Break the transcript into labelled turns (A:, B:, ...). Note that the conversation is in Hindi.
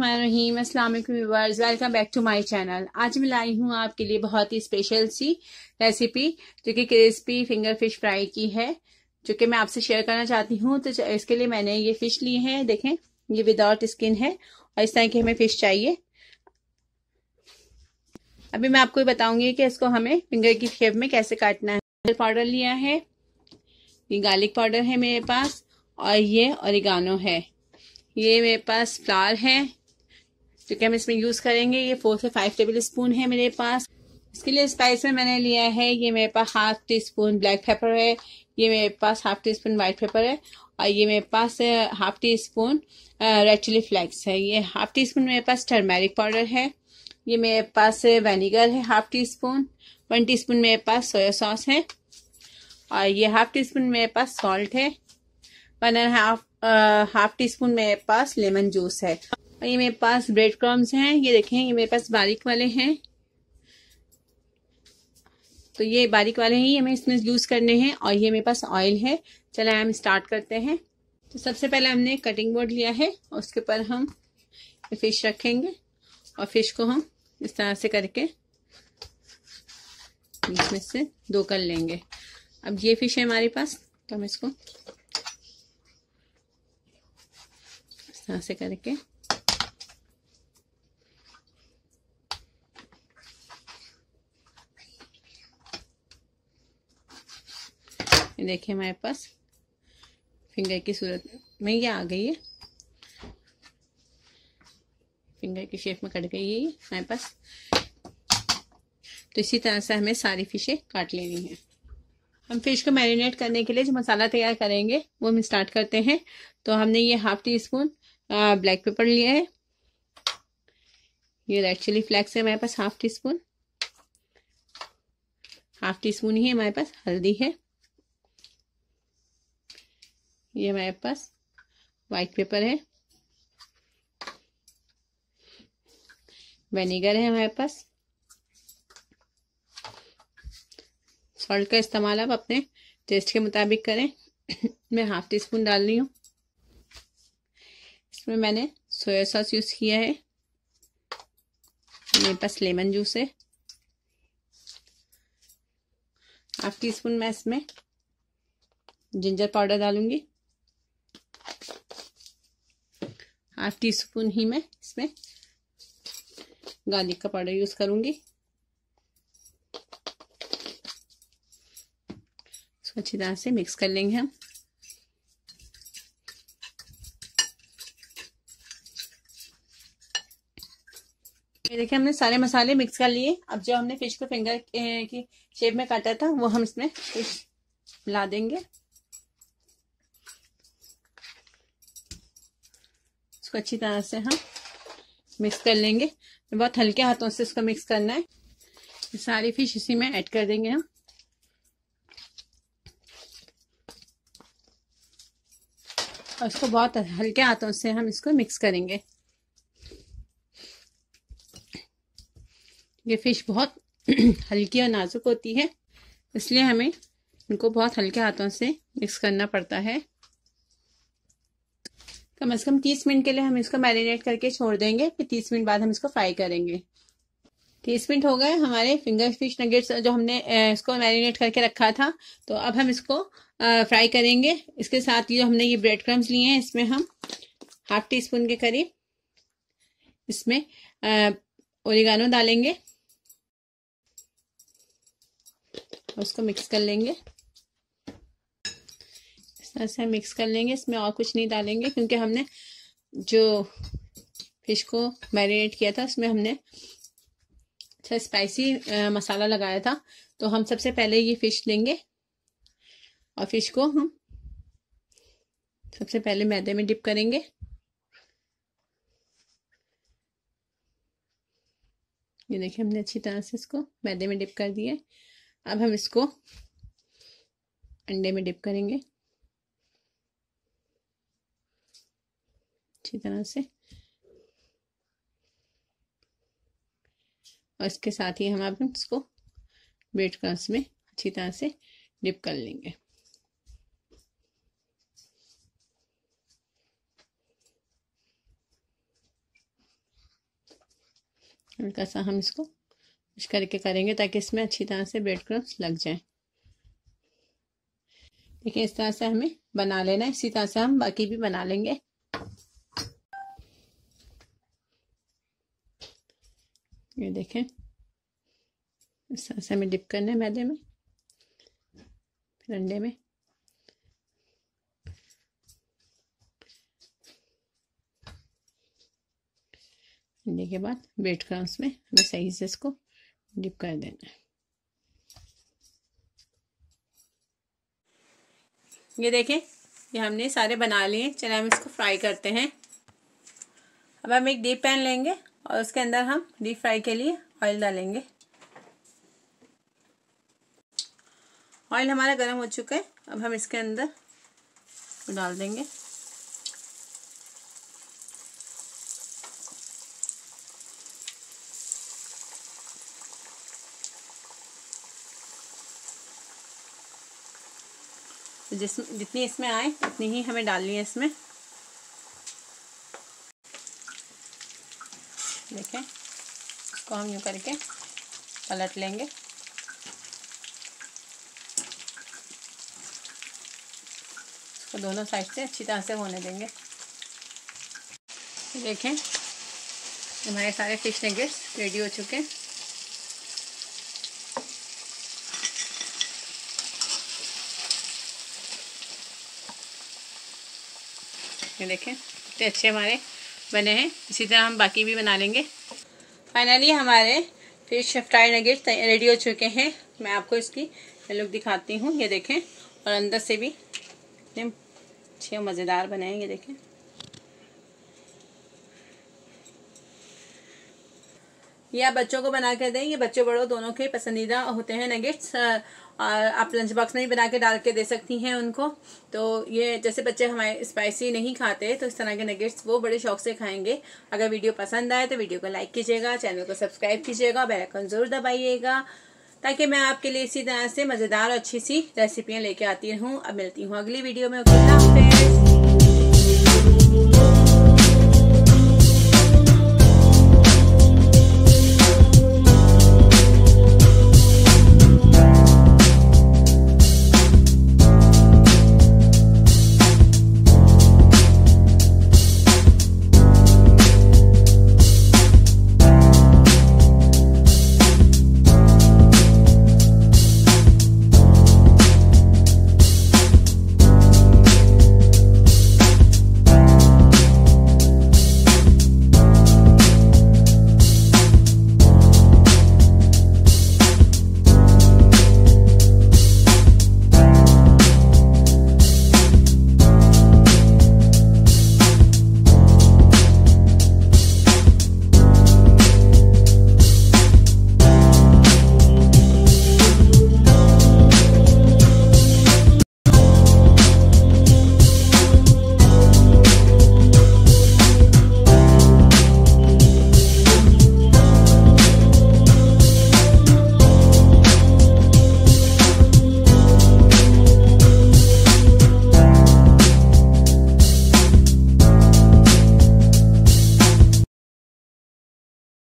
A: रहीम अस्सलाम वालेकुम viewers welcome back to my channel आज मैं लाई हूँ आपके लिए बहुत ही स्पेशल सी रेसिपी जो कि क्रिस्पी फिंगर फिश फ्राई की है जो कि मैं आपसे शेयर करना चाहती हूँ तो इसके लिए मैंने ये फिश ली है देखें ये विदाउट स्किन है और इस तरह की हमें फिश चाहिए अभी मैं आपको बताऊंगी कि इसको हमें फिंगर की शेप में कैसे काटना है पाउडर लिया है ये गार्लिक पाउडर है मेरे पास और ये औरिगानो है ये मेरे पास फ्लावर है ठीक तो है हम इसमें यूज करेंगे ये फोर से फाइव टेबल स्पून है मेरे पास इसके लिए स्पाइस में मैंने लिया है ये मेरे पास half teaspoon black pepper है ये मेरे पास half teaspoon white pepper है और ये मेरे पास half teaspoon red chilli flakes है ये हाफ टी स्पून मेरे पास टर्मेरिक पाउडर है ये मेरे पास वेनेगर है half teaspoon one teaspoon मेरे पास सोया सॉस है और ये हाफ टी स्पून मेरे पास सॉल्ट है one and half half teaspoon मेरे पास लेमन जूस है और ये मेरे पास ब्रेड क्रम्स हैं ये देखें ये मेरे पास बारीक वाले हैं तो ये बारीक वाले हैं हमें इसमें यूज़ करने हैं और ये मेरे पास ऑयल है चले हम स्टार्ट करते हैं तो सबसे पहले हमने कटिंग बोर्ड लिया है और उसके ऊपर हम फिश रखेंगे और फिश को हम इस तरह से करके इसमें से दो कर लेंगे अब ये फिश है हमारे पास तो हम इसको इस तरह से करके देखिए हमारे पास फिंगर की सूरत में ये आ गई है फिंगर की शेप में कट गई है हमारे पास तो इसी तरह से हमें सारी फिशें काट लेनी है हम फिश को मैरिनेट करने के लिए जो मसाला तैयार करेंगे वो हम स्टार्ट करते हैं तो हमने ये half teaspoon black pepper लिया है ये रेड चिली फ्लेक्स है हमारे पास half teaspoon half teaspoon ही हमारे पास हल्दी है ये हमारे पास वाइट पेपर है वेनेगर है हमारे पास सॉल्ट का इस्तेमाल आप अपने टेस्ट के मुताबिक करें मैं हाफ टी स्पून डाल रही हूँ इसमें मैंने सोया सॉस यूज़ किया है मेरे पास लेमन जूस है हाफ टी स्पून मैं इसमें जिंजर पाउडर डालूंगी हाफ टी स्पून ही मैं इसमें गार्लिक का पाउडर यूज़ करूंगी इसको अच्छी तरह से मिक्स कर लेंगे हम देखिए हमने सारे मसाले मिक्स कर लिए अब जो हमने फिश को फिंगर की शेप में काटा था वो हम इसमें फिश ला देंगे इसको अच्छी तरह से हम मिक्स कर लेंगे बहुत हल्के हाथों से इसको मिक्स करना है सारी फिश इसी में ऐड कर देंगे हम और इसको बहुत हल्के हाथों से हम इसको मिक्स करेंगे ये फिश बहुत हल्की और नाजुक होती है इसलिए हमें इनको बहुत हल्के हाथों से मिक्स करना पड़ता है कम से कम तीस मिनट के लिए हम इसको मैरिनेट करके छोड़ देंगे फिर तीस मिनट बाद हम इसको फ्राई करेंगे तीस मिनट हो गए हमारे फिंगर फिश नगेट्स जो हमने इसको मैरिनेट करके रखा था तो अब हम इसको फ्राई करेंगे इसके साथ जो हमने ये ब्रेड क्रम्स लिए हैं इसमें हम हाफ टी स्पून के करीब इसमें ओरिगानो डालेंगे उसको मिक्स कर लेंगे तरह से मिक्स कर लेंगे इसमें और कुछ नहीं डालेंगे क्योंकि हमने जो फिश को मैरिनेट किया था उसमें हमने अच्छा स्पाइसी मसाला लगाया था तो हम सबसे पहले ये फिश लेंगे और फिश को हम सबसे पहले मैदे में डिप करेंगे ये देखिए हमने अच्छी तरह से इसको मैदे में डिप कर दिया अब हम इसको अंडे में डिप करेंगे अच्छी तरह से और इसके साथ ही हम अब इसको ब्रेड क्रम्स में अच्छी तरह से डिप कर लेंगे हल्का सा हम इसको कुछ करके करेंगे ताकि इसमें अच्छी तरह से ब्रेड क्रम्स लग जाए देखिए इस तरह से हमें बना लेना है इसी तरह से हम बाकी भी बना लेंगे ये देखें इस तरह से हमें डिप करना है मैदे में फिर अंडे में अंडे के बाद ब्रेड क्रम्स में हमें सही से इसको डिप कर देना है ये देखें ये हमने सारे बना लिए चले हम इसको फ्राई करते हैं अब हम एक डीप पैन लेंगे और उसके अंदर हम डीप फ्राई के लिए ऑयल डालेंगे ऑयल हमारा गर्म हो चुका है अब हम इसके अंदर डाल देंगे जिस जितनी इसमें आए उतनी ही हमें डालनी है इसमें देखें इसको हम यूँ करके पलट लेंगे इसको दोनों साइड से अच्छी तरह से होने देंगे देखें हमारे सारे फिश लेंगे रेडी हो चुके हैं ये देखें कितने अच्छे हमारे बने हैं इसी तरह हम बाकी भी बना लेंगे फाइनली हमारे फिश फ्राई नगेट रेडी हो चुके हैं मैं आपको इसकी लुक दिखाती हूँ ये देखें और अंदर से भी अच्छे मज़ेदार बने हैं ये देखें ये आप बच्चों को बना कर दें ये बच्चे बड़ों दोनों के पसंदीदा होते हैं नगेट्स आप लंच बॉक्स में ही बना के डाल के दे सकती हैं उनको तो ये जैसे बच्चे हमारे स्पाइसी नहीं खाते तो इस तरह के नगेट्स वो बड़े शौक से खाएंगे अगर वीडियो पसंद आए तो वीडियो को लाइक कीजिएगा चैनल को सब्सक्राइब कीजिएगा बेलाइकन ज़रूर दबाइएगा ताकि मैं आपके लिए इसी तरह से मज़ेदार और अच्छी सी रेसिपियाँ लेके आती रहूँ अब मिलती हूँ अगली वीडियो में